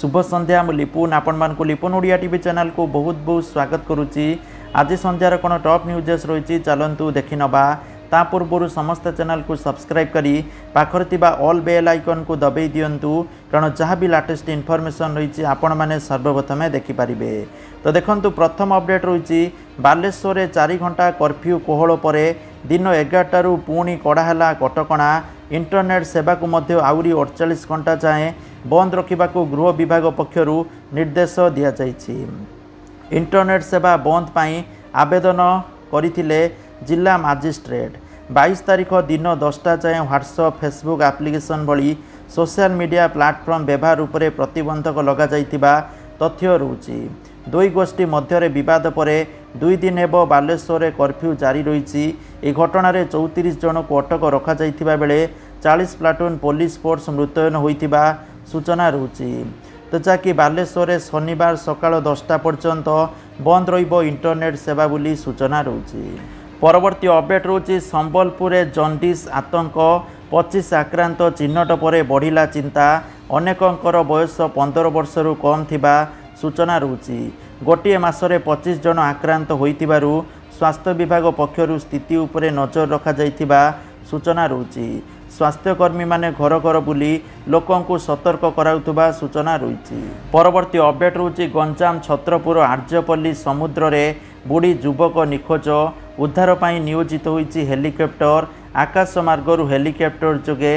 শুভ সন্ধ্যা মু লিপুন আপনার লিপুন Odia TV channel কু বহুত বহুত স্বাগত করুচি আজ সন্ধ্যার কোণ টপ নিউজেস রয়েছে চালু দেখি নবা তা পূর্বর সমস্ত চ্যানেল কু সবসক্রাইব করে পাখে থাকা অল বেল আইকন কু দবাই দিও কারণ যা বি লাটেস্ট ইনফরমেসন রয়েছে আপন মানে সর্বপ্রথমে দেখিপারে তো দেখুন প্রথম অপডেট রয়েছে বালেশ্বরের চারি ঘণ্টা কর্ফ্যু কোহল পরে দিন এগারটার পুঁ কড়া হল কটকা ଇଣ୍ଟରନେଟ୍ ସେବାକୁ ମଧ୍ୟ ଆହୁରି ଅଡ଼ଚାଳିଶ ଘଣ୍ଟା ଯାଏଁ ବନ୍ଦ ରଖିବାକୁ ଗୃହ ବିଭାଗ ପକ୍ଷରୁ ନିର୍ଦ୍ଦେଶ ଦିଆଯାଇଛି ଇଣ୍ଟରନେଟ୍ ସେବା ବନ୍ଦ ପାଇଁ ଆବେଦନ କରିଥିଲେ ଜିଲ୍ଲା ମାଜିଷ୍ଟ୍ରେଟ୍ ବାଇଶ ତାରିଖ ଦିନ ଦଶଟା ଯାଏଁ ହ୍ୱାଟ୍ସଅପ୍ ଫେସବୁକ୍ ଆପ୍ଲିକେସନ୍ ଭଳି ସୋସିଆଲ୍ ମିଡ଼ିଆ ପ୍ଲାଟଫର୍ମ ବ୍ୟବହାର ଉପରେ ପ୍ରତିବନ୍ଧକ ଲଗାଯାଇଥିବା ତଥ୍ୟ ରହୁଛି ଦୁଇ ଗୋଷ୍ଠୀ ମଧ୍ୟରେ ବିବାଦ ପରେ ଦୁଇ ଦିନ ହେବ ବାଲେଶ୍ୱରରେ କର୍ଫ୍ୟୁ ଜାରି ରହିଛି ଏହି ଘଟଣାରେ ଚଉତିରିଶ ଜଣଙ୍କୁ ଅଟକ ରଖାଯାଇଥିବା ବେଳେ ଚାଳିଶ ପ୍ଲାଟୁନ୍ ପୋଲିସ ଫୋର୍ସ ମୃତୟନ ହୋଇଥିବା ସୂଚନା ରହୁଛି ତ ଯାହାକି ବାଲେଶ୍ୱରରେ ଶନିବାର ସକାଳ ଦଶଟା ପର୍ଯ୍ୟନ୍ତ ବନ୍ଦ ରହିବ ଇଣ୍ଟରନେଟ୍ ସେବା ବୋଲି ସୂଚନା ରହୁଛି ପରବର୍ତ୍ତୀ ଅପଡେଟ୍ ରହୁଛି ସମ୍ବଲପୁରରେ ଜଣ୍ଡିସ ଆତଙ୍କ ପଚିଶ ଆକ୍ରାନ୍ତ ଚିହ୍ନଟ ପରେ ବଢ଼ିଲା ଚିନ୍ତା ଅନେକଙ୍କର ବୟସ ପନ୍ଦର ବର୍ଷରୁ କମ୍ ଥିବା ସୂଚନା ରହୁଛି ଗୋଟିଏ ମାସରେ ପଚିଶ ଜଣ ଆକ୍ରାନ୍ତ ହୋଇଥିବାରୁ ସ୍ୱାସ୍ଥ୍ୟ ବିଭାଗ ପକ୍ଷରୁ ସ୍ଥିତି ଉପରେ ନଜର ରଖାଯାଇଥିବା ସୂଚନା ରହୁଛି ସ୍ୱାସ୍ଥ୍ୟକର୍ମୀ ମାନେ ଘର ଘର ବୁଲି ଲୋକଙ୍କୁ ସତର୍କ କରାଉଥିବା ସୂଚନା ରହିଛି ପରବର୍ତ୍ତୀ ଅପଡେଟ୍ ରହୁଛି ଗଞ୍ଜାମ ଛତ୍ରପୁର ଆର୍ଯ୍ୟପଲ୍ଲୀ ସମୁଦ୍ରରେ ବୁଡ଼ି ଯୁବକ ନିଖୋଜ ଉଦ୍ଧାର ପାଇଁ ନିୟୋଜିତ ହୋଇଛି ହେଲିକପ୍ଟର ଆକାଶ ମାର୍ଗରୁ ହେଲିକପ୍ଟର ଯୋଗେ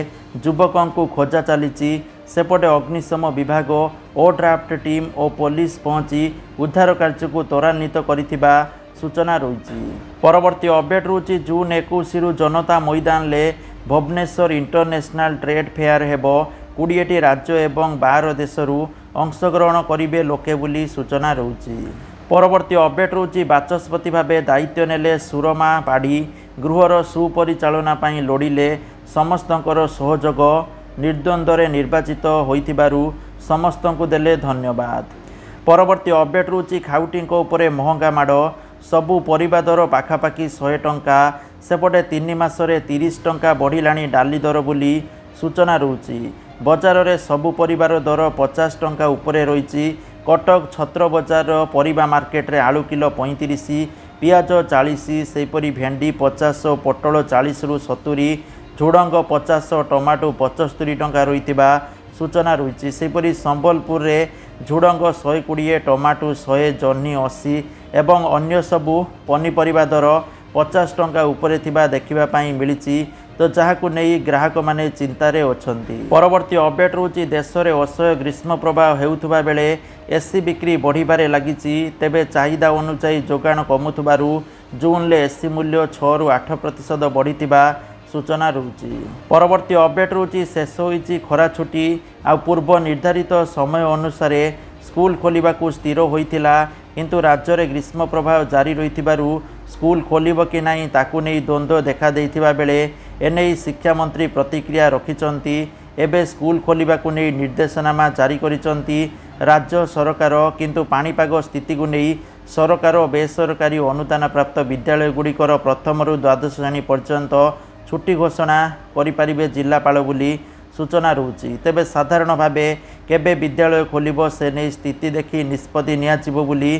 ଯୁବକଙ୍କୁ ଖୋଜା ଚାଲିଛି ସେପଟେ ଅଗ୍ନିଶମ ବିଭାଗ ଓଡ୍ରାଫ୍ଟ ଟିମ୍ ଓ ପୋଲିସ ପହଞ୍ଚି ଉଦ୍ଧାର କାର୍ଯ୍ୟକୁ ତ୍ୱରାନ୍ୱିତ କରିଥିବା ସୂଚନା ରହିଛି ପରବର୍ତ୍ତୀ ଅପଡେଟ୍ ରହୁଛି ଜୁନ୍ ଏକୋଇଶରୁ ଜନତା ମଇଦାନରେ ଭୁବନେଶ୍ୱର ଇଣ୍ଟରନ୍ୟାସନାଲ୍ ଟ୍ରେଡ୍ ଫେୟାର ହେବ କୋଡ଼ିଏଟି ରାଜ୍ୟ ଏବଂ ବାହାର ଦେଶରୁ ଅଂଶଗ୍ରହଣ କରିବେ ଲୋକେ ବୋଲି ସୂଚନା ରହୁଛି ପରବର୍ତ୍ତୀ ଅପଡେଟ୍ ରହୁଛି ବାଚସ୍ପତି ଭାବେ ଦାୟିତ୍ୱ ନେଲେ ସୁରମା ପାଢ଼ି ଗୃହର ସୁପରିଚାଳନା ପାଇଁ ଲୋଡ଼ିଲେ ସମସ୍ତଙ୍କର ସହଯୋଗ ନିର୍ଦ୍ୱନ୍ଦ୍ୱରେ ନିର୍ବାଚିତ ହୋଇଥିବାରୁ ସମସ୍ତଙ୍କୁ ଦେଲେ ଧନ୍ୟବାଦ ପରବର୍ତ୍ତୀ ଅପଡେଟ୍ ରହୁଛି ଖାଉଟିଙ୍କ ଉପରେ ମହଙ୍ଗା ମାଡ଼ ସବୁ ପରିବା ଦର ପାଖାପାଖି ଶହେ ଟଙ୍କା ସେପଟେ ତିନି ମାସରେ ତିରିଶ ଟଙ୍କା ବଢ଼ିଲାଣି ଡାଲି ଦର ବୋଲି ସୂଚନା ରହୁଛି ବଜାରରେ ସବୁ ପରିବାର ଦର ପଚାଶ ଟଙ୍କା ଉପରେ ରହିଛି କଟକ ଛତ୍ର ବଜାରର ପରିବା ମାର୍କେଟରେ ଆଳୁ କିଲୋ ପଇଁତିରିଶ ପିଆଜ ଚାଳିଶ ସେହିପରି ଭେଣ୍ଡି ପଚାଶ ପୋଟଳ ଚାଳିଶରୁ ସତୁରୀ ଝୁଡ଼ଙ୍ଗ ପଚାଶ ଟମାଟୋ ପଚସ୍ତରୀ ଟଙ୍କା ରହିଥିବା ସୂଚନା ରହିଛି ସେହିପରି ସମ୍ବଲପୁରରେ ଝୁଡ଼ଙ୍ଗ ଶହେ କୋଡ଼ିଏ ଟମାଟୋ ଶହେ ଜହ୍ନି ଅଶୀ ଏବଂ ଅନ୍ୟ ସବୁ ପନିପରିବା ଦର ପଚାଶ ଟଙ୍କା ଉପରେ ଥିବା ଦେଖିବା ପାଇଁ ମିଳିଛି ତ ଯାହାକୁ ନେଇ ଗ୍ରାହକମାନେ ଚିନ୍ତାରେ ଅଛନ୍ତି ପରବର୍ତ୍ତୀ ଅପଡେଟ୍ ରହୁଛି ଦେଶରେ ଅସହ୍ୟ ଗ୍ରୀଷ୍ମ ପ୍ରବାହ ହେଉଥିବା ବେଳେ ଏସି ବିକ୍ରି ବଢ଼ିବାରେ ଲାଗିଛି ତେବେ ଚାହିଦା ଅନୁଯାୟୀ ଯୋଗାଣ କମୁଥିବାରୁ ଜୁନ୍ରେ ଏସି ମୂଲ୍ୟ ଛଅରୁ ଆଠ ପ୍ରତିଶତ ବଢ଼ିଥିବା ସୂଚନା ରହୁଛି ପରବର୍ତ୍ତୀ ଅପଡେଟ୍ ରହୁଛି ଶେଷ ହୋଇଛି ଖରା ଛୁଟି ଆଉ ପୂର୍ବ ନିର୍ଦ୍ଧାରିତ ସମୟ ଅନୁସାରେ ସ୍କୁଲ ଖୋଲିବାକୁ ସ୍ଥିର ହୋଇଥିଲା କିନ୍ତୁ ରାଜ୍ୟରେ ଗ୍ରୀଷ୍ମ ପ୍ରବାହ ଜାରି ରହିଥିବାରୁ ସ୍କୁଲ ଖୋଲିବ କି ନାହିଁ ତାକୁ ନେଇ ଦ୍ୱନ୍ଦ୍ୱ ଦେଖାଦେଇଥିବା ବେଳେ ଏନେଇ ଶିକ୍ଷାମନ୍ତ୍ରୀ ପ୍ରତିକ୍ରିୟା ରଖିଛନ୍ତି ଏବେ ସ୍କୁଲ ଖୋଲିବାକୁ ନେଇ ନିର୍ଦ୍ଦେଶନାମା ଜାରି କରିଛନ୍ତି ରାଜ୍ୟ ସରକାର କିନ୍ତୁ ପାଣିପାଗ ସ୍ଥିତିକୁ ନେଇ ସରକାର ଓ ବେସରକାରୀ ଅନୁଦାନପ୍ରାପ୍ତ ବିଦ୍ୟାଳୟଗୁଡ଼ିକର ପ୍ରଥମରୁ ଦ୍ୱାଦଶ ଶ୍ରେଣୀ ପର୍ଯ୍ୟନ୍ତ ଛୁଟି ଘୋଷଣା କରିପାରିବେ ଜିଲ୍ଲାପାଳ ବୋଲି ସୂଚନା ରହୁଛି ତେବେ ସାଧାରଣ ଭାବେ କେବେ ବିଦ୍ୟାଳୟ ଖୋଲିବ ସେ ନେଇ ସ୍ଥିତି ଦେଖି ନିଷ୍ପତ୍ତି ନିଆଯିବ ବୋଲି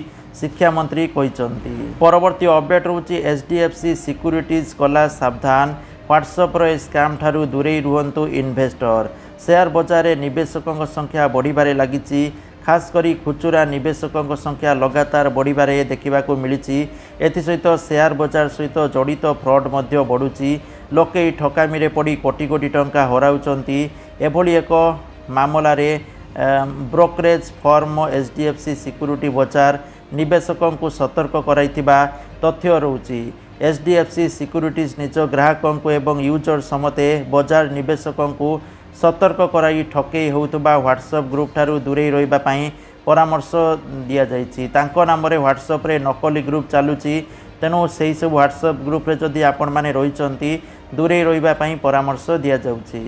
ଶିକ୍ଷାମନ୍ତ୍ରୀ କହିଛନ୍ତି ପରବର୍ତ୍ତୀ ଅପଡେଟ୍ ରହୁଛି H D F C securities କଲା ସାବଧାନ ହ୍ୱାଟ୍ସଅପ୍ର ଏ ସ୍କାମ୍ ଠାରୁ ଦୂରେଇ ରୁହନ୍ତୁ ଇନଭେଷ୍ଟର ସେୟାର ବଜାରରେ ନିବେଶକଙ୍କ ସଂଖ୍ୟା ବଢ଼ିବାରେ ଲାଗିଛି ଖାସ କରି ଖୁଚୁରା ନିବେଶକଙ୍କ ସଂଖ୍ୟା ଲଗାତାର ବଢ଼ିବାରେ ଦେଖିବାକୁ ମିଳିଛି ଏଥିସହିତ ସେୟାର ବଜାର ସହିତ ଜଡ଼ିତ ଫ୍ରଡ୍ ମଧ୍ୟ ବଢ଼ୁଛି ଲୋକେ ଠକାମିରେ ପଡ଼ି କୋଟି କୋଟି ଟଙ୍କା ହରାଉଛନ୍ତି ଏଭଳି ଏକ ମାମଲାରେ brokerage firm H D F C security ବଜାର ନିବେଶକଙ୍କୁ ସତର୍କ କରାଇଥିବା ତଥ୍ୟ ରହୁଛି H D F C securities ନିଜ ଗ୍ରାହକଙ୍କୁ ଏବଂ ୟୁଜର୍ ସମେତ ବଜାର ନିବେଶକଙ୍କୁ ସତର୍କ କରାଇ ଠକେଇ ହେଉଥିବା ହ୍ୱାଟ୍ସଆପ୍ ଗ୍ରୁପ୍ଠାରୁ ଦୂରେଇ ରହିବା ପାଇଁ ପରାମର୍ଶ ଦିଆଯାଇଛି ତାଙ୍କ ନାମରେ ହ୍ୱାଟ୍ସଆପ୍ରେ ନକଲି ଗ୍ରୁପ୍ ଚାଲୁଛି ତେଣୁ ସେହି ସବୁ ହ୍ୱାଟ୍ସଅପ୍ ଗ୍ରୁପ୍ରେ ଯଦି ଆପଣମାନେ ରହିଛନ୍ତି ଦୂରେଇ ରହିବା ପାଇଁ ପରାମର୍ଶ ଦିଆଯାଉଛି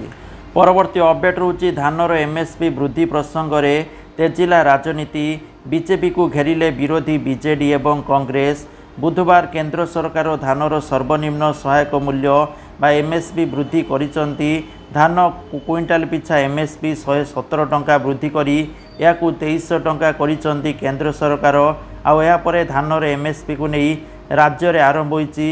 ପରବର୍ତ୍ତୀ ଅପଡେଟ୍ ରହୁଛି ଧାନର ଏମ୍ଏସ୍ପି ବୃଦ୍ଧି ପ୍ରସଙ୍ଗରେ ତେଜିଲା ରାଜନୀତି ବିଜେପିକୁ ଘେରିଲେ ବିରୋଧୀ ବିଜେଡ଼ି ଏବଂ କଂଗ୍ରେସ ବୁଧବାର କେନ୍ଦ୍ର ସରକାର ଧାନର ସର୍ବନିମ୍ନ ସହାୟକ ମୂଲ୍ୟ ବା ଏମ୍ଏସ୍ପି ବୃଦ୍ଧି କରିଛନ୍ତି ଧାନ କୁଇଣ୍ଟାଲ ପିଛା ଏମ୍ଏସ୍ପି ଶହେ ସତର ଟଙ୍କା ବୃଦ୍ଧି କରି ଏହାକୁ ତେଇଶଶହ ଟଙ୍କା କରିଛନ୍ତି କେନ୍ଦ୍ର ସରକାର ଆଉ ଏହାପରେ ଧାନର ଏମ୍ଏସ୍ପିକୁ ନେଇ ରାଜ୍ୟରେ ଆରମ୍ଭ ହୋଇଛି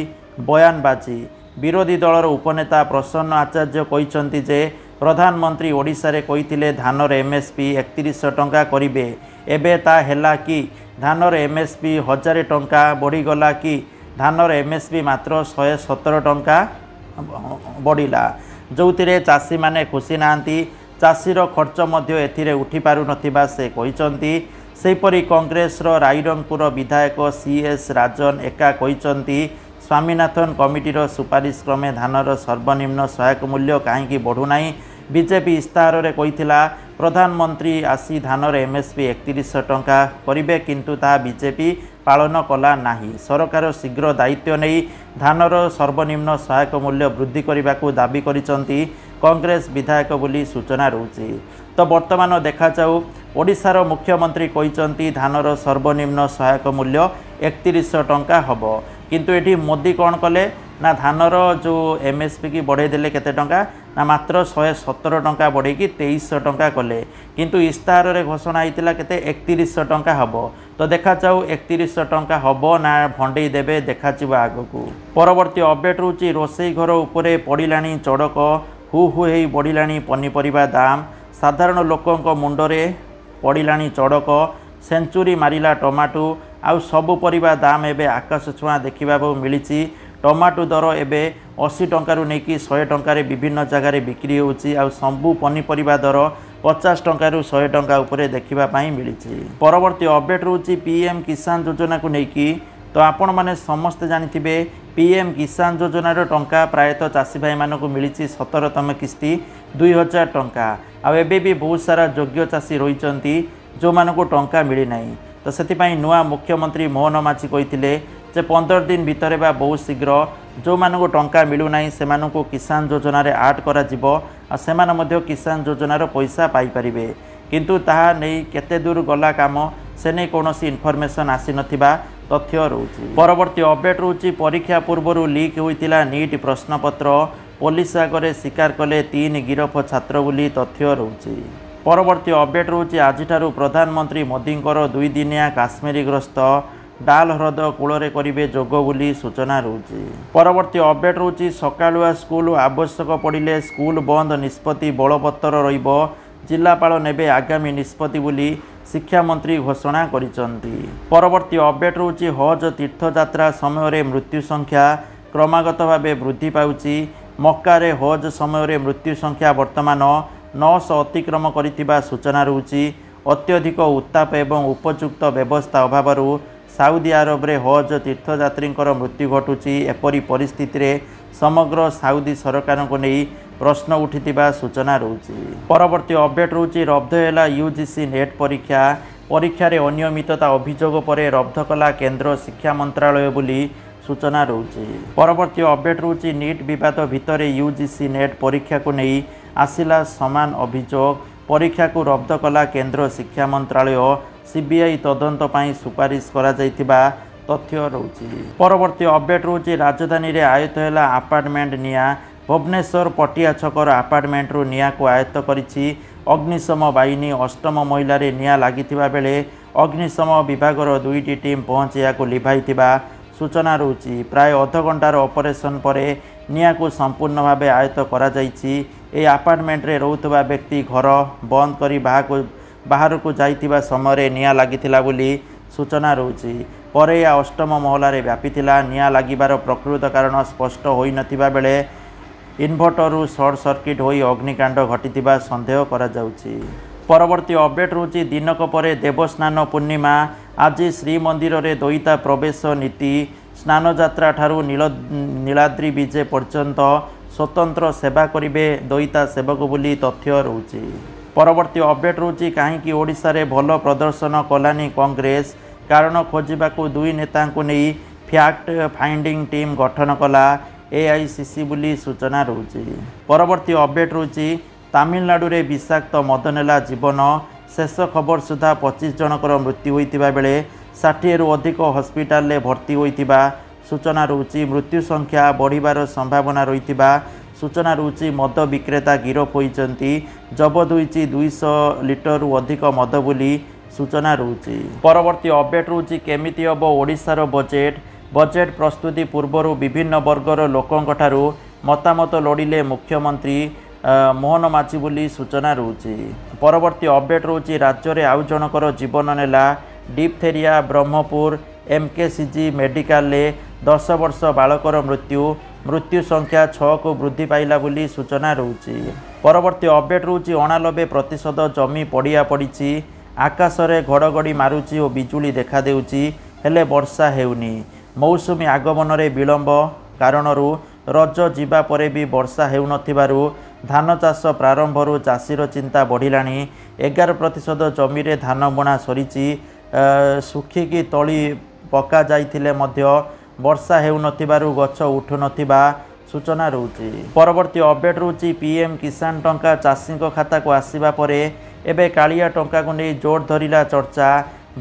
ବୟାନବାଜି ବିରୋଧୀ ଦଳର ଉପନେତା ପ୍ରସନ୍ନ ଆଚାର୍ଯ୍ୟ କହିଛନ୍ତି ଯେ ପ୍ରଧାନମନ୍ତ୍ରୀ ଓଡ଼ିଶାରେ କହିଥିଲେ ଧାନର ଏମ୍ଏସ୍ପି ଏକତିରିଶଶହ ଟଙ୍କା କରିବେ ଏବେ ତାହା ହେଲା କି ଧାନର ଏମ୍ଏସ୍ପି ହଜାରେ ଟଙ୍କା ବଢ଼ିଗଲା କି ଧାନର ଏମ୍ଏସ୍ପି ମାତ୍ର ଶହେ ସତର ଟଙ୍କା ବଢ଼ିଲା ଯେଉଁଥିରେ ଚାଷୀମାନେ ଖୁସି ନାହାନ୍ତି ଚାଷୀର ଖର୍ଚ୍ଚ ମଧ୍ୟ ଏଥିରେ ଉଠିପାରୁନଥିବା ସେ କହିଛନ୍ତି ସେହିପରି କଂଗ୍ରେସର ରାଇରଙ୍ଗପୁର ବିଧାୟକ ସି ଏସ୍ ରାଜନ ଏକା କହିଛନ୍ତି ସ୍ୱାମୀନାଥନ କମିଟିର ସୁପାରିଶ କ୍ରମେ ଧାନର ସର୍ବନିମ୍ନ ସହାୟକ ମୂଲ୍ୟ କାହିଁକି ବଢ଼ୁନାହିଁ ବିଜେପି ଇସ୍ତାହାରରେ କହିଥିଲା ପ୍ରଧାନମନ୍ତ୍ରୀ ଆସି ଧାନର ଏମ୍ଏସ୍ପି ଏକତିରିଶଶହ ଟଙ୍କା କରିବେ କିନ୍ତୁ ତାହା ବିଜେପି ପାଳନ କଲା ନାହିଁ ସରକାର ଶୀଘ୍ର ଦାୟିତ୍ୱ ନେଇ ଧାନର ସର୍ବନିମ୍ନ ସହାୟକ ମୂଲ୍ୟ ବୃଦ୍ଧି କରିବାକୁ ଦାବି କରିଛନ୍ତି କଂଗ୍ରେସ ବିଧାୟକ ବୋଲି ସୂଚନା ରହୁଛି ତ ବର୍ତ୍ତମାନ ଦେଖାଯାଉ ଓଡ଼ିଶାର ମୁଖ୍ୟମନ୍ତ୍ରୀ କହିଛନ୍ତି ଧାନର ସର୍ବନିମ୍ନ ସହାୟକ ମୂଲ୍ୟ ଏକତିରିଶଶହ ଟଙ୍କା ହେବ କିନ୍ତୁ ଏଠି ମୋଦି କ'ଣ କଲେ ନା ଧାନର ଯେଉଁ ଏମ୍ ଏସ୍ ପି କି ବଢ଼େଇଦେଲେ କେତେ ଟଙ୍କା ନା ମାତ୍ର ଶହେ ସତର ଟଙ୍କା ବଢ଼େଇକି ତେଇଶଶହ ଟଙ୍କା କଲେ କିନ୍ତୁ ଇସ୍ତାହାରରେ ଘୋଷଣା ହେଇଥିଲା କେତେ ଏକତିରିଶଶହ ଟଙ୍କା ହେବ ତ ଦେଖାଯାଉ ଏକତିରିଶଶହ ଟଙ୍କା ହେବ ନା ଭଣ୍ଡେଇ ଦେବେ ଦେଖାଯିବ ଆଗକୁ ପରବର୍ତ୍ତୀ ଅପଡ଼େଟ୍ ହେଉଛି ରୋଷେଇ ଘର ଉପରେ ପଡ଼ିଲାଣି ଚଡ଼କ ହୁ ହୁ ହେଇ ବଢ଼ିଲାଣି ପନିପରିବା ଦାମ ସାଧାରଣ ଲୋକଙ୍କ ମୁଣ୍ଡରେ ପଡ଼ିଲାଣି ଚଡ଼କ ସେଞ୍ଚୁରୀ ମାରିଲା ଟମାଟୋ ଆଉ ସବୁ ପରିବା ଦାମ ଏବେ ଆକାଶ ଛୁଆଁ ଦେଖିବାକୁ ମିଳିଛି ଟମାଟୋ ଦର ଏବେ ଅଶୀ ଟଙ୍କାରୁ ନେଇକି ଶହେ ଟଙ୍କାରେ ବିଭିନ୍ନ ଜାଗାରେ ବିକ୍ରି ହେଉଛି ଆଉ ସବୁ ପନିପରିବା ଦର ପଚାଶ ଟଙ୍କାରୁ ଶହେ ଟଙ୍କା ଉପରେ ଦେଖିବା ପାଇଁ ମିଳିଛି ପରବର୍ତ୍ତୀ ଅପଡ଼େଟ୍ ରହୁଛି ପିଏମ୍ କିଷାନ ଯୋଜନାକୁ ନେଇକି ତ ଆପଣମାନେ ସମସ୍ତେ ଜାଣିଥିବେ ପି ଏମ୍ କିଷାନ ଯୋଜନାର ଟଙ୍କା ପ୍ରାୟତଃ ଚାଷୀ ଭାଇମାନଙ୍କୁ ମିଳିଛି ସତରତମ କିସ୍ତି ଦୁଇ ହଜାର ଟଙ୍କା ଆଉ ଏବେ ବି ବହୁତ ସାରା ଯୋଗ୍ୟ ଚାଷୀ ରହିଛନ୍ତି ଯେଉଁମାନଙ୍କୁ ଟଙ୍କା ମିଳିନାହିଁ ତ ସେଥିପାଇଁ ନୂଆ ମୁଖ୍ୟମନ୍ତ୍ରୀ ମୋହନ ମାଝି କହିଥିଲେ ଯେ ପନ୍ଦର ଦିନ ଭିତରେ ବା ବହୁତ ଶୀଘ୍ର ଯେଉଁମାନଙ୍କୁ ଟଙ୍କା ମିଳୁନାହିଁ ସେମାନଙ୍କୁ କିଷାନ ଯୋଜନାରେ ଆଡ଼୍ କରାଯିବ ଆଉ ସେମାନେ ମଧ୍ୟ କିଷାନ ଯୋଜନାର ପଇସା ପାଇପାରିବେ କିନ୍ତୁ ତାହା ନେଇ କେତେ ଦୂର ଗଲା କାମ ସେ ନେଇ କୌଣସି ଇନଫର୍ମେସନ୍ ଆସିନଥିବା ତଥ୍ୟ ରହୁଛି ପରବର୍ତ୍ତୀ ଅପଡେଟ୍ ରହୁଛି ପରୀକ୍ଷା ପୂର୍ବରୁ ଲିକ୍ ହୋଇଥିଲା ନିଟ୍ ପ୍ରଶ୍ନପତ୍ର ପୋଲିସ ଆଗରେ ସ୍ୱୀକାର କଲେ ତିନି ଗିରଫ ଛାତ୍ର ବୋଲି ତଥ୍ୟ ରହୁଛି ପରବର୍ତ୍ତୀ ଅପଡେଟ୍ ରହୁଛି ଆଜିଠାରୁ ପ୍ରଧାନମନ୍ତ୍ରୀ ମୋଦିଙ୍କର ଦୁଇଦିନିଆ କାଶ୍ମୀର ଗ୍ରସ୍ତ ଡାଲ ହ୍ରଦ କୂଳରେ କରିବେ ଯୋଗ ବୋଲି ସୂଚନା ରହୁଛି ପରବର୍ତ୍ତୀ ଅପଡେଟ୍ ରହୁଛି ସକାଳୁଆ ସ୍କୁଲ ଆବଶ୍ୟକ ପଡ଼ିଲେ ସ୍କୁଲ ବନ୍ଦ ନିଷ୍ପତ୍ତି ବଳବତ୍ତର ରହିବ ଜିଲ୍ଲାପାଳ ନେବେ ଆଗାମୀ ନିଷ୍ପତ୍ତି ବୋଲି ଶିକ୍ଷାମନ୍ତ୍ରୀ ଘୋଷଣା କରିଛନ୍ତି ପରବର୍ତ୍ତୀ ଅପଡେଟ୍ ରହୁଛି ହଜ୍ ତୀର୍ଥଯାତ୍ରା ସମୟରେ ମୃତ୍ୟୁ ସଂଖ୍ୟା କ୍ରମାଗତ ଭାବେ ବୃଦ୍ଧି ପାଉଛି ମକାରେ ହଜ୍ ସମୟରେ ମୃତ୍ୟୁ ସଂଖ୍ୟା ବର୍ତ୍ତମାନ ନଅଶହ ଅତିକ୍ରମ କରିଥିବା ସୂଚନା ରହୁଛି ଅତ୍ୟଧିକ ଉତ୍ତାପ ଏବଂ ଉପଯୁକ୍ତ ବ୍ୟବସ୍ଥା ଅଭାବରୁ ସାଉଦି ଆରବରେ ହଜ୍ ତୀର୍ଥଯାତ୍ରୀଙ୍କର ମୃତ୍ୟୁ ଘଟୁଛି ଏପରି ପରିସ୍ଥିତିରେ ସମଗ୍ର ସାଉଦି ସରକାରଙ୍କୁ ନେଇ ପ୍ରଶ୍ନ ଉଠିଥିବା ସୂଚନା ରହୁଛି ପରବର୍ତ୍ତୀ ଅପଡେଟ୍ ରହୁଛି ରବ୍ଧ ହେଲା ୟୁ ଜି ସି ନେଟ୍ ପରୀକ୍ଷା ପରୀକ୍ଷାରେ ଅନିୟମିତତା ଅଭିଯୋଗ ପରେ ରବ୍ଧ କଲା କେନ୍ଦ୍ର ଶିକ୍ଷା ମନ୍ତ୍ରାଳୟ ବୋଲି ସୂଚନା ରହୁଛି ପରବର୍ତ୍ତୀ ଅପଡେଟ୍ ରହୁଛି ନିଟ୍ ବିବାଦ ଭିତରେ ୟୁ ଜି ସି ନେଟ୍ ପରୀକ୍ଷାକୁ ନେଇ ଆସିଲା ସମାନ ଅଭିଯୋଗ ପରୀକ୍ଷାକୁ ରବ୍ଧ କଲା କେନ୍ଦ୍ର ଶିକ୍ଷା ମନ୍ତ୍ରାଳୟ ସିବିଆଇ ତଦନ୍ତ ପାଇଁ ସୁପାରିଶ କରାଯାଇଥିବା ତଥ୍ୟ ରହୁଛି ପରବର୍ତ୍ତୀ ଅପଡେଟ୍ ରହୁଛି ରାଜଧାନୀରେ ଆୟତ୍ତ ହେଲା ଆପାର୍ଟମେଣ୍ଟ ନିଆଁ ଭୁବନେଶ୍ୱର ପଟିଆ ଛକର ଆପାର୍ଟମେଣ୍ଟରୁ ନିଆଁକୁ ଆୟତ୍ତ କରିଛି ଅଗ୍ନିଶମ ବାହିନୀ ଅଷ୍ଟମ ମହିଳାରେ ନିଆଁ ଲାଗିଥିବା ବେଳେ ଅଗ୍ନିଶମ ବିଭାଗର ଦୁଇଟି ଟିମ୍ ପହଞ୍ଚି ଏହାକୁ ଲିଭାଇଥିବା ସୂଚନା ରହୁଛି ପ୍ରାୟ ଅଧଘଣ୍ଟାର ଅପରେସନ୍ ପରେ ନିଆଁକୁ ସମ୍ପୂର୍ଣ୍ଣ ଭାବେ ଆୟତ୍ତ କରାଯାଇଛି ଏହି ଆପାର୍ଟମେଣ୍ଟରେ ରହୁଥିବା ବ୍ୟକ୍ତି ଘର ବନ୍ଦ କରି ବାହାକୁ ବାହାରକୁ ଯାଇଥିବା ସମୟରେ ନିଆଁ ଲାଗିଥିଲା ବୋଲି ସୂଚନା ରହୁଛି ପରେ ଏହା ଅଷ୍ଟମ ମହଲାରେ ବ୍ୟାପିଥିଲା ନିଆଁ ଲାଗିବାର ପ୍ରକୃତ କାରଣ ସ୍ପଷ୍ଟ ହୋଇନଥିବା ବେଳେ ଇନଭର୍ଟରରୁ ସର୍ଟ ସର୍କିଟ୍ ହୋଇ ଅଗ୍ନିକାଣ୍ଡ ଘଟିଥିବା ସନ୍ଦେହ କରାଯାଉଛି ପରବର୍ତ୍ତୀ ଅପଡେଟ୍ ରହୁଛି ଦିନକ ପରେ ଦେବସ୍ନାନ ପୂର୍ଣ୍ଣିମା ଆଜି ଶ୍ରୀମନ୍ଦିରରେ ଦୈତା ପ୍ରବେଶ ନୀତି ସ୍ନାନଯାତ୍ରା ଠାରୁ ନୀଳ ନୀଳାଦ୍ରି ବିଜେ ପର୍ଯ୍ୟନ୍ତ ସ୍ୱତନ୍ତ୍ର ସେବା କରିବେ ଦୈତା ସେବକ ବୋଲି ତଥ୍ୟ ରହୁଛି ପରବର୍ତ୍ତୀ ଅପଡେଟ୍ ରହୁଛି କାହିଁକି ଓଡ଼ିଶାରେ ଭଲ ପ୍ରଦର୍ଶନ କଲାନି କଂଗ୍ରେସ କାରଣ ଖୋଜିବାକୁ ଦୁଇ ନେତାଙ୍କୁ ନେଇ ଫ୍ୟାକ୍ଟ ଫାଇଣ୍ଡିଂ ଟିମ୍ ଗଠନ କଲା ଏଆଇସିସି ବୋଲି ସୂଚନା ରହୁଛି ପରବର୍ତ୍ତୀ ଅପଡେଟ୍ ରହୁଛି ତାମିଲନାଡ଼ୁରେ ବିଷାକ୍ତ ମଦ ନେଲା ଜୀବନ ଶେଷ ଖବର ସୁଦ୍ଧା ପଚିଶ ଜଣଙ୍କର ମୃତ୍ୟୁ ହୋଇଥିବା ବେଳେ ଷାଠିଏରୁ ଅଧିକ ହସ୍ପିଟାଲରେ ଭର୍ତ୍ତି ହୋଇଥିବା ସୂଚନା ରହୁଛି ମୃତ୍ୟୁ ସଂଖ୍ୟା ବଢ଼ିବାର ସମ୍ଭାବନା ରହିଥିବା ସୂଚନା ରହୁଛି ମଦ ବିକ୍ରେତା ଗିରଫ ହୋଇଛନ୍ତି ଜବତ ହୋଇଛି ଦୁଇଶହ ଲିଟରରୁ ଅଧିକ ମଦ ବୋଲି ସୂଚନା ରହୁଛି ପରବର୍ତ୍ତୀ ଅପଡେଟ୍ ରହୁଛି କେମିତି ହେବ ଓଡ଼ିଶାର ବଜେଟ୍ ବଜେଟ୍ ପ୍ରସ୍ତୁତି ପୂର୍ବରୁ ବିଭିନ୍ନ ବର୍ଗର ଲୋକଙ୍କଠାରୁ ମତାମତ ଲୋଡ଼ିଲେ ମୁଖ୍ୟମନ୍ତ୍ରୀ ମୋହନ ମାଝି ବୋଲି ସୂଚନା ରହୁଛି ପରବର୍ତ୍ତୀ ଅପଡେଟ୍ ରହୁଛି ରାଜ୍ୟରେ ଆଉ ଜଣଙ୍କର ଜୀବନ ନେଲା ଡିପଥେରିଆ ବ୍ରହ୍ମପୁର ଏମ୍କେସିଜି ମେଡ଼ିକାଲରେ ଦଶ ବର୍ଷ ବାଳକର ମୃତ୍ୟୁ ମୃତ୍ୟୁ ସଂଖ୍ୟା ଛଅକୁ ବୃଦ୍ଧି ପାଇଲା ବୋଲି ସୂଚନା ରହୁଛି ପରବର୍ତ୍ତୀ ଅପଡେଟ୍ ରହୁଛି ଅଣାନବେ ପ୍ରତିଶତ ଜମି ପଡ଼ିଆ ପଡ଼ିଛି ଆକାଶରେ ଘଡ଼ଘଡ଼ି ମାରୁଛି ଓ ବିଜୁଳି ଦେଖାଦେଉଛି ହେଲେ ବର୍ଷା ହେଉନି ମୌସୁମୀ ଆଗମନରେ ବିଳମ୍ବ କାରଣରୁ ରଜ ଯିବା ପରେ ବି ବର୍ଷା ହେଉନଥିବାରୁ ଧାନ ଚାଷ ପ୍ରାରମ୍ଭରୁ ଚାଷୀର ଚିନ୍ତା ବଢ଼ିଲାଣି ଏଗାର ପ୍ରତିଶତ ଜମିରେ ଧାନ ବୁଣା ସରିଛି ଶୁଖିକି ତଳି ପକାଯାଇଥିଲେ ମଧ୍ୟ ବର୍ଷା ହେଉନଥିବାରୁ ଗଛ ଉଠୁନଥିବା ସୂଚନା ରହୁଛି ପରବର୍ତ୍ତୀ ଅପଡେଟ୍ ରହୁଛି ପିଏମ୍ କିଷାନ ଟଙ୍କା ଚାଷୀଙ୍କ ଖାତାକୁ ଆସିବା ପରେ ଏବେ କାଳିଆ ଟଙ୍କାକୁ ନେଇ ଜୋର ଧରିଲା ଚର୍ଚ୍ଚା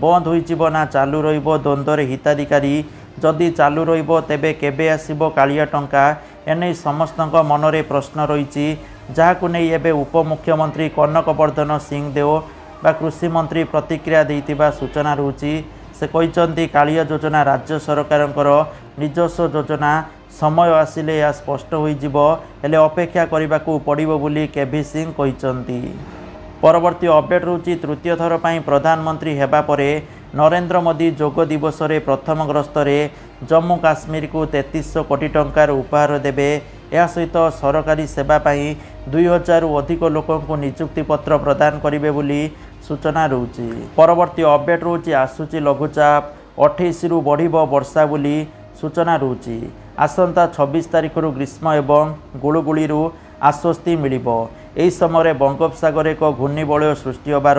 ବନ୍ଦ ହୋଇଯିବ ନା ଚାଲୁ ରହିବ ଦ୍ୱନ୍ଦ୍ୱରେ ହିତାଧିକାରୀ ଯଦି ଚାଲୁ ରହିବ ତେବେ କେବେ ଆସିବ କାଳିଆ ଟଙ୍କା ଏନେଇ ସମସ୍ତଙ୍କ ମନରେ ପ୍ରଶ୍ନ ରହିଛି ଯାହାକୁ ନେଇ ଏବେ ଉପମୁଖ୍ୟମନ୍ତ୍ରୀ କନକବର୍ଦ୍ଧନ ସିଂହ ଦେଓ ବା କୃଷିମନ୍ତ୍ରୀ ପ୍ରତିକ୍ରିୟା ଦେଇଥିବା ସୂଚନା ରହୁଛି ସେ କହିଛନ୍ତି କାଳିଆ ଯୋଜନା ରାଜ୍ୟ ସରକାରଙ୍କର ନିଜସ୍ୱ ଯୋଜନା ସମୟ ଆସିଲେ ଏହା ସ୍ପଷ୍ଟ ହୋଇଯିବ ହେଲେ ଅପେକ୍ଷା କରିବାକୁ ପଡ଼ିବ ବୋଲି କେଭି ସିଂ କହିଛନ୍ତି ପରବର୍ତ୍ତୀ ଅପଡେଟ୍ ହେଉଛି ତୃତୀୟ ଥର ପାଇଁ ପ୍ରଧାନମନ୍ତ୍ରୀ ହେବା ପରେ ନରେନ୍ଦ୍ର ମୋଦି ଯୋଗ ଦିବସରେ ପ୍ରଥମ ଗ୍ରସ୍ତରେ ଜମ୍ମୁ କାଶ୍ମୀରକୁ ତେତିଶଶହ କୋଟି ଟଙ୍କାର ଉପହାର ଦେବେ ଏହା ସହିତ ସରକାରୀ ସେବା ପାଇଁ ଦୁଇ ହଜାରରୁ ଅଧିକ ଲୋକଙ୍କୁ ନିଯୁକ୍ତିପତ୍ର ପ୍ରଦାନ କରିବେ ବୋଲି ସୂଚନା ରହୁଛି ପରବର୍ତ୍ତୀ ଅପଡେଟ୍ ରହୁଛି ଆସୁଛି ଲଘୁଚାପ ଅଠେଇଶରୁ ବଢ଼ିବ ବର୍ଷା ବୋଲି ସୂଚନା ରହୁଛି ଆସନ୍ତା ଛବିଶ ତାରିଖରୁ ଗ୍ରୀଷ୍ମ ଏବଂ ଗୁଳୁଗୁଳିରୁ ଆଶ୍ୱସ୍ତି ମିଳିବ ଏହି ସମୟରେ ବଙ୍ଗୋପସାଗରରେ ଏକ ଘୂର୍ଣ୍ଣିବଳୟ ସୃଷ୍ଟି ହେବାର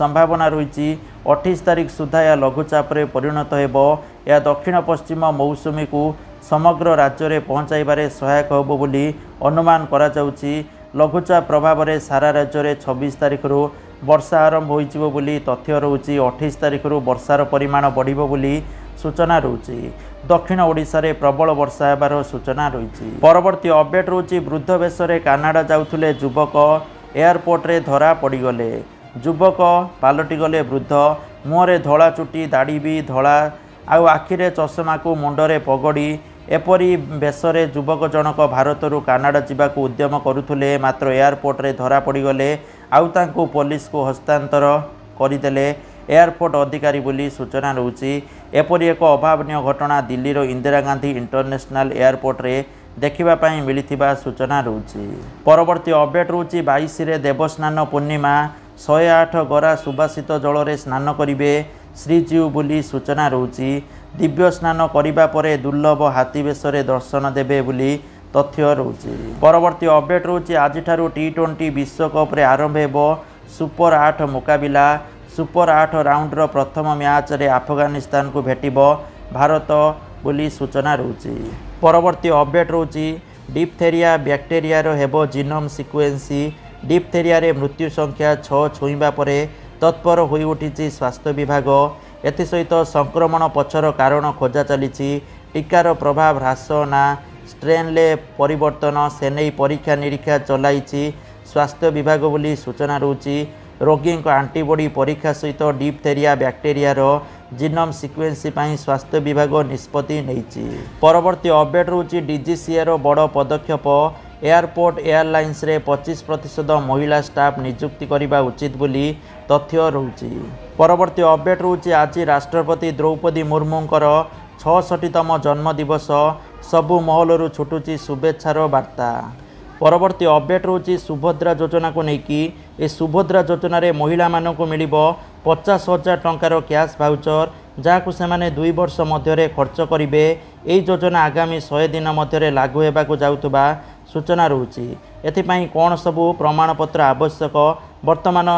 ସମ୍ଭାବନା ରହିଛି ଅଠେଇଶ ତାରିଖ ସୁଦ୍ଧା ଏହା ଲଘୁଚାପରେ ପରିଣତ ହେବ ଏହା ଦକ୍ଷିଣ ପଶ୍ଚିମ ମୌସୁମୀକୁ ସମଗ୍ର ରାଜ୍ୟରେ ପହଞ୍ଚାଇବାରେ ସହାୟକ ହେବ ବୋଲି ଅନୁମାନ କରାଯାଉଛି ଲଘୁଚାପ ପ୍ରଭାବରେ ସାରା ରାଜ୍ୟରେ ଛବିଶ ତାରିଖରୁ ବର୍ଷା ଆରମ୍ଭ ହୋଇଯିବ ବୋଲି ତଥ୍ୟ ରହୁଛି ଅଠେଇଶ ତାରିଖରୁ ବର୍ଷାର ପରିମାଣ ବଢ଼ିବ ବୋଲି ସୂଚନା ରହୁଛି ଦକ୍ଷିଣ ଓଡ଼ିଶାରେ ପ୍ରବଳ ବର୍ଷା ହେବାର ସୂଚନା ରହିଛି ପରବର୍ତ୍ତୀ ଅପଡେଟ୍ ରହୁଛି ବୃଦ୍ଧ ବେଶରେ କାନାଡ଼ା ଯାଉଥିଲେ ଯୁବକ ଏୟାରପୋର୍ଟରେ ଧରା ପଡ଼ିଗଲେ ଯୁବକ ପାଲଟିଗଲେ ବୃଦ୍ଧ ମୁହଁରେ ଧଳା ଚୁଟି ଦାଢ଼ି ବି ଧଳା ଆଉ ଆଖିରେ ଚଷମାକୁ ମୁଣ୍ଡରେ ପଗଡ଼ି ଏପରି ବେଶରେ ଯୁବକ ଜଣକ ଭାରତରୁ କାନାଡ଼ା ଯିବାକୁ ଉଦ୍ୟମ କରୁଥିଲେ ମାତ୍ର ଏୟାରପୋର୍ଟରେ ଧରା ପଡ଼ିଗଲେ ଆଉ ତାଙ୍କୁ ପୋଲିସକୁ ହସ୍ତାନ୍ତର କରିଦେଲେ ଏୟାରପୋର୍ଟ ଅଧିକାରୀ ବୋଲି ସୂଚନା ରହୁଛି ଏପରି ଏକ ଅଭାବନୀୟ ଘଟଣା ଦିଲ୍ଲୀର ଇନ୍ଦିରା ଗାନ୍ଧୀ ଇଣ୍ଟରନ୍ୟାସନାଲ ଏୟାରପୋର୍ଟରେ ଦେଖିବା ପାଇଁ ମିଳିଥିବା ସୂଚନା ରହୁଛି ପରବର୍ତ୍ତୀ ଅପଡେଟ୍ ରହୁଛି ବାଇଶରେ ଦେବସ୍ନାନ ପୂର୍ଣ୍ଣିମା ଶହେ ଆଠ ଗରା ସୁବାସିତ ଜଳରେ ସ୍ନାନ କରିବେ ଶ୍ରୀଜୀଉ ବୋଲି ସୂଚନା ରହୁଛି ଦିବ୍ୟ ସ୍ନାନ କରିବା ପରେ ଦୁର୍ଲଭ ହାତୀବେଶରେ ଦର୍ଶନ ଦେବେ ବୋଲି ତଥ୍ୟ ରହୁଛି ପରବର୍ତ୍ତୀ ଅପଡ଼େଟ୍ ରହୁଛି ଆଜିଠାରୁ ଟି ଟ୍ୱେଣ୍ଟି ବିଶ୍ୱକପ୍ରେ ଆରମ୍ଭ ହେବ ସୁପର ଆଠ ମୁକାବିଲା ସୁପର ଆଠ ରାଉଣ୍ଡର ପ୍ରଥମ ମ୍ୟାଚ୍ରେ ଆଫଗାନିସ୍ତାନକୁ ଭେଟିବ ଭାରତ ବୋଲି ସୂଚନା ରହୁଛି ପରବର୍ତ୍ତୀ ଅପଡ଼େଟ୍ ରହୁଛି ଡିପ୍ଥେରିଆ ବ୍ୟାକ୍ଟେରିଆର ହେବ ଜିନମ୍ ସିକ୍ୱେନ୍ସି ଡିପ୍ଥେରିଆରେ ମୃତ୍ୟୁ ସଂଖ୍ୟା ଛଅ ଛୁଇଁବା ପରେ ତତ୍ପର ହୋଇଉଠିଛି ସ୍ୱାସ୍ଥ୍ୟ ବିଭାଗ ଏଥିସହିତ ସଂକ୍ରମଣ ପଛର କାରଣ ଖୋଜା ଚାଲିଛି ଟିକାର ପ୍ରଭାବ ହ୍ରାସ ନା ଟ୍ରେନ୍ରେ ପରିବର୍ତ୍ତନ ସେ ନେଇ ପରୀକ୍ଷା ନିରୀକ୍ଷା ଚଲାଇଛି ସ୍ୱାସ୍ଥ୍ୟ ବିଭାଗ ବୋଲି ସୂଚନା ରହୁଛି ରୋଗୀଙ୍କ ଆଣ୍ଟିବଡି ପରୀକ୍ଷା ସହିତ ଡିପ୍ଥେରିଆ ବ୍ୟାକ୍ଟେରିଆର ଜିନୋମ୍ ସିକ୍ୱେନ୍ସି ପାଇଁ ସ୍ୱାସ୍ଥ୍ୟ ବିଭାଗ ନିଷ୍ପତ୍ତି ନେଇଛି ପରବର୍ତ୍ତୀ ଅପଡେଟ୍ ରହୁଛି ଡିଜିସିଏର ବଡ଼ ପଦକ୍ଷେପ ଏୟାରପୋର୍ଟ ଏୟାରଲାଇନ୍ସରେ ପଚିଶ ପ୍ରତିଶତ ମହିଳା ଷ୍ଟାଫ୍ ନିଯୁକ୍ତି କରିବା ଉଚିତ ବୋଲି ତଥ୍ୟ ରହୁଛି ପରବର୍ତ୍ତୀ ଅପଡେଟ୍ ରହୁଛି ଆଜି ରାଷ୍ଟ୍ରପତି ଦ୍ରୌପଦୀ ମୁର୍ମୁଙ୍କର ଛଅଷଠିତମ ଜନ୍ମଦିବସ ସବୁ ମହଲରୁ ଛୁଟୁଛି ଶୁଭେଚ୍ଛାର ବାର୍ତ୍ତା ପରବର୍ତ୍ତୀ ଅପଡ଼େଟ୍ ରହୁଛି ସୁଭଦ୍ରା ଯୋଜନାକୁ ନେଇକି ଏ ସୁଭଦ୍ରା ଯୋଜନାରେ ମହିଳାମାନଙ୍କୁ ମିଳିବ ପଚାଶ ହଜାର ଟଙ୍କାର କ୍ୟାସ୍ ଭାଉଚର୍ ଯାହାକୁ ସେମାନେ ଦୁଇ ବର୍ଷ ମଧ୍ୟରେ ଖର୍ଚ୍ଚ କରିବେ ଏହି ଯୋଜନା ଆଗାମୀ ଶହେ ଦିନ ମଧ୍ୟରେ ଲାଗୁ ହେବାକୁ ଯାଉଥିବା ସୂଚନା ରହୁଛି ଏଥିପାଇଁ କ'ଣ ସବୁ ପ୍ରମାଣପତ୍ର ଆବଶ୍ୟକ ବର୍ତ୍ତମାନ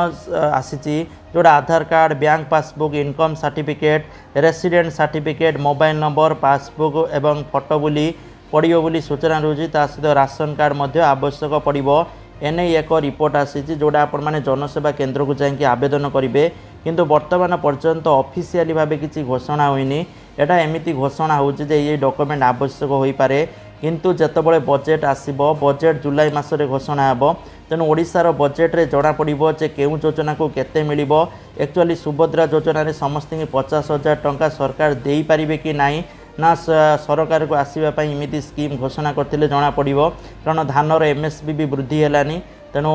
ଆସିଛି ଯେଉଁଟା Aadhaar card bank passbook income certificate resident certificate mobile number passbook ଏବଂ ଫଟୋ ବୋଲି ପଡ଼ିବ ବୋଲି ସୂଚନା ରହୁଛି ତା ସହିତ ରାସନ କାର୍ଡ଼ ମଧ୍ୟ ଆବଶ୍ୟକ ପଡ଼ିବ ଏନେଇ ଏକ ରିପୋର୍ଟ ଆସିଛି ଯେଉଁଟା ଆପଣମାନେ ଜନସେବା କେନ୍ଦ୍ରକୁ ଯାଇକି ଆବେଦନ କରିବେ କିନ୍ତୁ ବର୍ତ୍ତମାନ ପର୍ଯ୍ୟନ୍ତ ଅଫିସିଆଲି ଭାବେ କିଛି ଘୋଷଣା ହୋଇନି ଏଇଟା ଏମିତି ଘୋଷଣା ହେଉଛି ଯେ ଏଇ ଡକ୍ୟୁମେଣ୍ଟ ଆବଶ୍ୟକ ହୋଇପାରେ କିନ୍ତୁ ଯେତେବେଳେ ବଜେଟ୍ ଆସିବ ବଜେଟ୍ ଜୁଲାଇ ମାସରେ ଘୋଷଣା ହେବ ତେଣୁ ଓଡ଼ିଶାର ବଜେଟ୍ରେ ଜଣାପଡ଼ିବ ଯେ କେଉଁ ଯୋଜନାକୁ କେତେ ମିଳିବ ଆକ୍ଚୁଆଲି ସୁଭଦ୍ରା ଯୋଜନାରେ ସମସ୍ତଙ୍କୁ ପଚାଶ ହଜାର ଟଙ୍କା ସରକାର ଦେଇପାରିବେ କି ନାହିଁ ନା ସରକାରକୁ ଆସିବା ପାଇଁ ଏମିତି ସ୍କିମ୍ ଘୋଷଣା କରିଥିଲେ ଜଣାପଡ଼ିବ କାରଣ ଧାନର ଏମ୍ ଏସ୍ ବି ବି ବୃଦ୍ଧି ହେଲାନି ତେଣୁ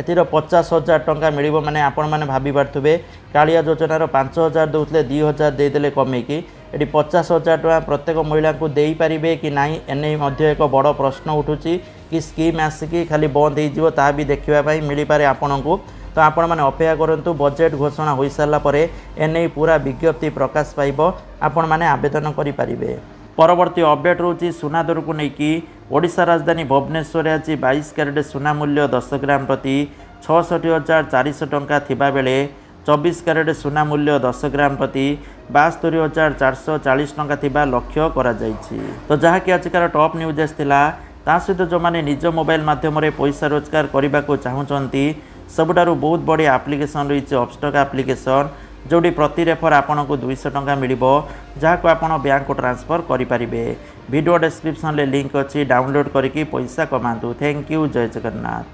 ଏଥିର ପଚାଶ ହଜାର ଟଙ୍କା ମିଳିବ ମାନେ ଆପଣମାନେ ଭାବିପାରୁଥିବେ କାଳିଆ ଯୋଜନାର ପାଞ୍ଚ ହଜାର ଦେଉଥିଲେ ଦୁଇ ହଜାର ଦେଇଦେଲେ କମେଇକି এটি পচাশ হাজার টাকা প্রত্যেক মহিলাকে দেইপারে কি না এনে মধ্যে এক বড় প্রশ্ন উঠুছি কি স্কিম আসিকি খালি বন্ধ হয়েযিব তাহা বি দেখা মিলিপারে আপনার ତ ଆପଣମାନେ ଅପେକ୍ଷା କରନ୍ତୁ ବଜେଟ୍ ଘୋଷଣା ହୋଇସାରିଲା ପରେ ଏନେଇ ପୁରା ବିଜ୍ଞପ୍ତି ପ୍ରକାଶ ପାଇବ ଆପଣମାନେ ଆବେଦନ କରିପାରିବେ ପରବର୍ତ୍ତୀ ଅପଡେଟ୍ ରହୁଛି ସୁନା ଦରକୁ ନେଇକି ଓଡ଼ିଶା ରାଜଧାନୀ ଭୁବନେଶ୍ୱରରେ ଆଜି ବାଇଶ କ୍ୟାରେଟ୍ ସୁନା ମୂଲ୍ୟ ଦଶ ଗ୍ରାମ ପ୍ରତି ଛଅଷଠି ହଜାର ଚାରିଶହ ଟଙ୍କା ଥିବାବେଳେ ଚବିଶ କ୍ୟାରେଟ୍ ସୁନା ମୂଲ୍ୟ ଦଶ ଗ୍ରାମ ପ୍ରତି ବାସ୍ତରୀ ହଜାର ଚାରିଶହ ଚାଳିଶ ଟଙ୍କା ଥିବା ଲକ୍ଷ୍ୟ କରାଯାଇଛି ତ ଯାହାକି ଆଜିକାର ଟପ୍ ନ୍ୟୁଜ୍ ଆସିଥିଲା ତା ସହିତ ଯେଉଁମାନେ ନିଜ ମୋବାଇଲ ମାଧ୍ୟମରେ ପଇସା ରୋଜଗାର କରିବାକୁ ଚାହୁଁଛନ୍ତି ସବୁଠାରୁ ବହୁତ ବଢ଼ିଆ ଆପ୍ଲିକେସନ୍ ରହିଛି ଅପଷ୍ଟକ୍ ଆପ୍ଲିକେସନ୍ ଯେଉଁଠି ପ୍ରତି ରେଫର ଆପଣଙ୍କୁ ଦୁଇଶହ ଟଙ୍କା ମିଳିବ ଯାହାକୁ ଆପଣ ବ୍ୟାଙ୍କକୁ ଟ୍ରାନ୍ସଫର୍ କରିପାରିବେ ଭିଡ଼ିଓ ଡେସ୍କ୍ରିପ୍ସନ୍ରେ ଲିଙ୍କ୍ ଅଛି ଡାଉନଲୋଡ଼୍ କରିକି ପଇସା କମାନ୍ତୁ ଥ୍ୟାଙ୍କ ୟୁ ଜୟ ଜଗନ୍ନାଥ